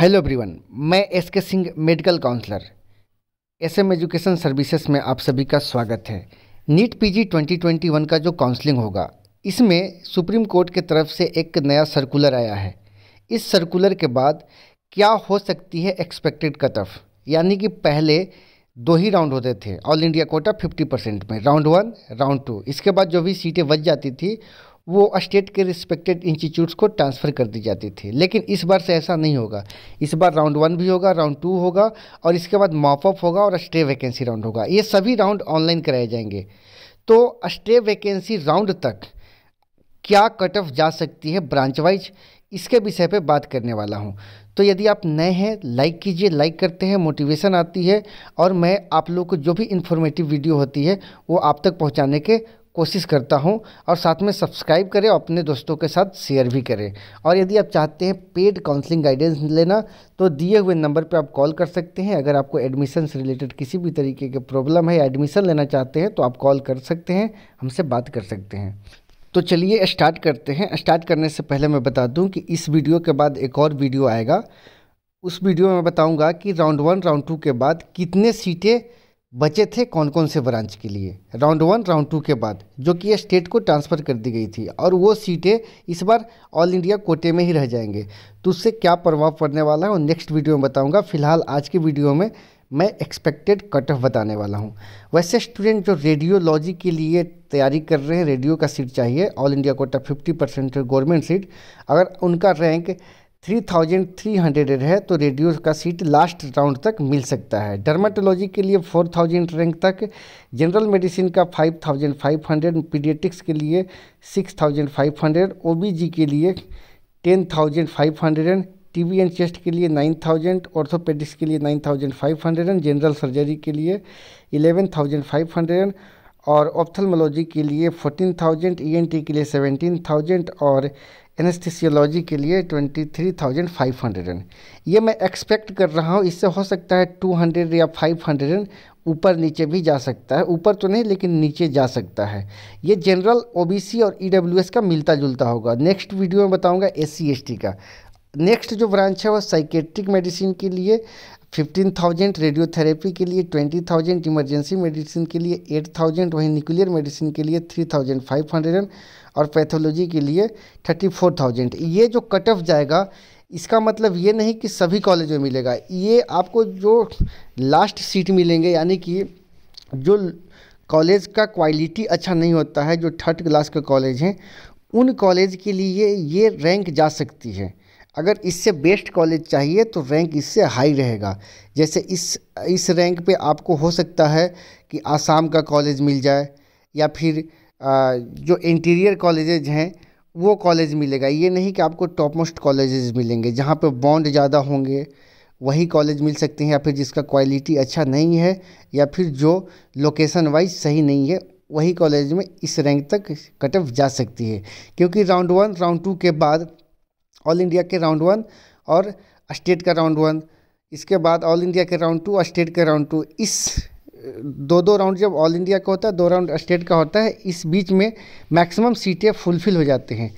hello everyone मैं S K Singh medical counsellor S M education services में आप सभी का स्वागत है नीट पीजी 2021 का जो काउंसलिंग होगा इसमें सुप्रीम कोर्ट के तरफ से एक नया सर्कुलर आया है इस सर्कुलर के बाद क्या हो सकती है एक्सपेक्टेड कटऑफ यानी कि पहले दो ही राउंड होते थे ऑल इंडिया कोटा 50 परसेंट में राउंड वन राउंड टू इसके बाद जो भी सीटें बच जाती थी वो स्टेट के रिस्पेक्टेड इंस्टीट्यूट्स को ट्रांसफ़र कर दी जाती थी लेकिन इस बार से ऐसा नहीं होगा इस बार राउंड वन भी होगा राउंड टू होगा और इसके बाद मॉपअप होगा और स्टे वैकेंसी राउंड होगा ये सभी राउंड ऑनलाइन कराए जाएंगे तो स्टे वैकेंसी राउंड तक क्या कट ऑफ जा सकती है ब्रांच वाइज इसके विषय पे बात करने वाला हूँ तो यदि आप नए हैं लाइक कीजिए लाइक करते हैं मोटिवेशन आती है और मैं आप लोग को जो भी इन्फॉर्मेटिव वीडियो होती है वो आप तक पहुँचाने के कोशिश करता हूँ और साथ में सब्सक्राइब करें और अपने दोस्तों के साथ शेयर भी करें और यदि आप चाहते हैं पेड काउंसलिंग गाइडेंस लेना तो दिए हुए नंबर पर आप कॉल कर सकते हैं अगर आपको एडमिशन से रिलेटेड किसी भी तरीके के प्रॉब्लम है एडमिशन लेना चाहते हैं तो आप कॉल कर सकते हैं हमसे बात कर सकते हैं तो चलिए स्टार्ट करते हैं स्टार्ट करने से पहले मैं बता दूं कि इस वीडियो के बाद एक और वीडियो आएगा उस वीडियो में बताऊंगा कि राउंड वन राउंड टू के बाद कितने सीटें बचे थे कौन कौन से ब्रांच के लिए राउंड वन राउंड टू के बाद जो कि स्टेट को ट्रांसफ़र कर दी गई थी और वो सीटें इस बार ऑल इंडिया कोटे में ही रह जाएंगे तो उससे क्या प्रभाव पड़ने वाला है वो नेक्स्ट वीडियो में बताऊंगा फिलहाल आज की वीडियो में मैं एक्सपेक्टेड कट ऑफ बताने वाला हूँ वैसे स्टूडेंट जो रेडियोलॉजी के लिए तैयारी कर रहे हैं रेडियो का सीट चाहिए all India quota fifty percent government seat अगर उनका rank three thousand three hundred है तो रेडियो का सीट लास्ट राउंड तक मिल सकता है डर्माटोलॉजी के लिए फोर थाउजेंड रैंक तक जनरल मेडिसिन का five thousand five hundred paediatrics के लिए six thousand five hundred O के लिए ten thousand five hundred T B and chest के लिए नाइन थाउजेंड ऑर्थोपेडिक्स के लिए nine thousand five hundred and general surgery के लिए इलेवन थाउजेंड फाइव हंड्रेड और ऑप्थलमोलॉजी के लिए fourteen thousand E N T के लिए सेवेंटीन थाउजेंड और एनेस्थिसियोलॉजी के लिए twenty three thousand five hundred ये मैं एक्सपेक्ट कर रहा हूँ इससे हो सकता है टू हंड्रेड या फाइव हंड्रेड ऊपर नीचे भी जा सकता है ऊपर तो नहीं लेकिन नीचे जा सकता है ये जनरल ओबीसी और ईडब्ल्यूएस e का मिलता जुलता होगा नेक्स्ट वीडियो में बताऊंगा एस टी का नेक्स्ट जो ब्रांच है वो साइकेट्रिक मेडिसिन के लिए फिफ्टीन थाउजेंड रेडियोथेरेपी के लिए ट्वेंटी थाउजेंड इमरजेंसी मेडिसिन के लिए एट थाउजेंड वहीं न्यूक्लियर मेडिसिन के लिए थ्री थाउजेंड फाइव हंड्रेड और पैथोलॉजी के लिए थर्टी फोर थाउजेंड ये जो कट ऑफ जाएगा इसका मतलब ये नहीं कि सभी कॉलेज में मिलेगा ये आपको जो लास्ट सीट मिलेंगे यानी कि जो कॉलेज का क्वालिटी अच्छा नहीं होता है जो थर्ड क्लास के कॉलेज हैं उन कॉलेज के लिए ये रैंक जा सकती है अगर इससे बेस्ट कॉलेज चाहिए तो रैंक इससे हाई रहेगा जैसे इस इस रैंक पे आपको हो सकता है कि आसाम का कॉलेज मिल जाए या फिर आ, जो इंटीरियर कॉलेजेज हैं वो कॉलेज मिलेगा ये नहीं कि आपको टॉप मोस्ट कॉलेज मिलेंगे जहाँ पे बॉन्ड ज़्यादा होंगे वही कॉलेज मिल सकते हैं या फिर जिसका क्वालिटी अच्छा नहीं है या फिर जो लोकेशन वाइज सही नहीं है वही कॉलेज में इस रैंक तक कट ऑफ जा सकती है क्योंकि राउंड वन राउंड टू के बाद ऑल इंडिया के राउंड वन और स्टेट का राउंड वन इसके बाद ऑल इंडिया के राउंड टू स्टेट के राउंड टू इस दो दो राउंड जब ऑल इंडिया का होता है दो राउंड स्टेट का होता है इस बीच में मैक्सिमम सीटें फुलफिल हो जाती हैं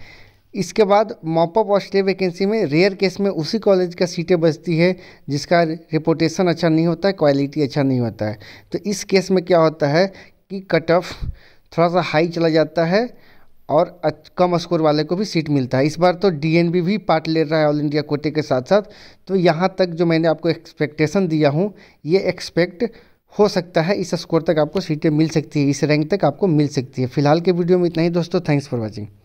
इसके बाद मॉपअप और स्टे वैकेंसी में रेयर केस में उसी कॉलेज का सीटें बचती है जिसका रिपोटेशन अच्छा नहीं होता है क्वालिटी अच्छा नहीं होता है तो इस केस में क्या होता है कि कट ऑफ थोड़ा सा हाई चला जाता है और कम स्कोर वाले को भी सीट मिलता है इस बार तो डी भी पार्ट ले रहा है ऑल इंडिया कोटे के साथ साथ तो यहाँ तक जो मैंने आपको एक्सपेक्टेशन दिया हूँ ये एक्सपेक्ट हो सकता है इस स्कोर तक आपको सीटें मिल सकती है इस रैंक तक आपको मिल सकती है फिलहाल के वीडियो में इतना ही दोस्तों थैंक्स फॉर वॉचिंग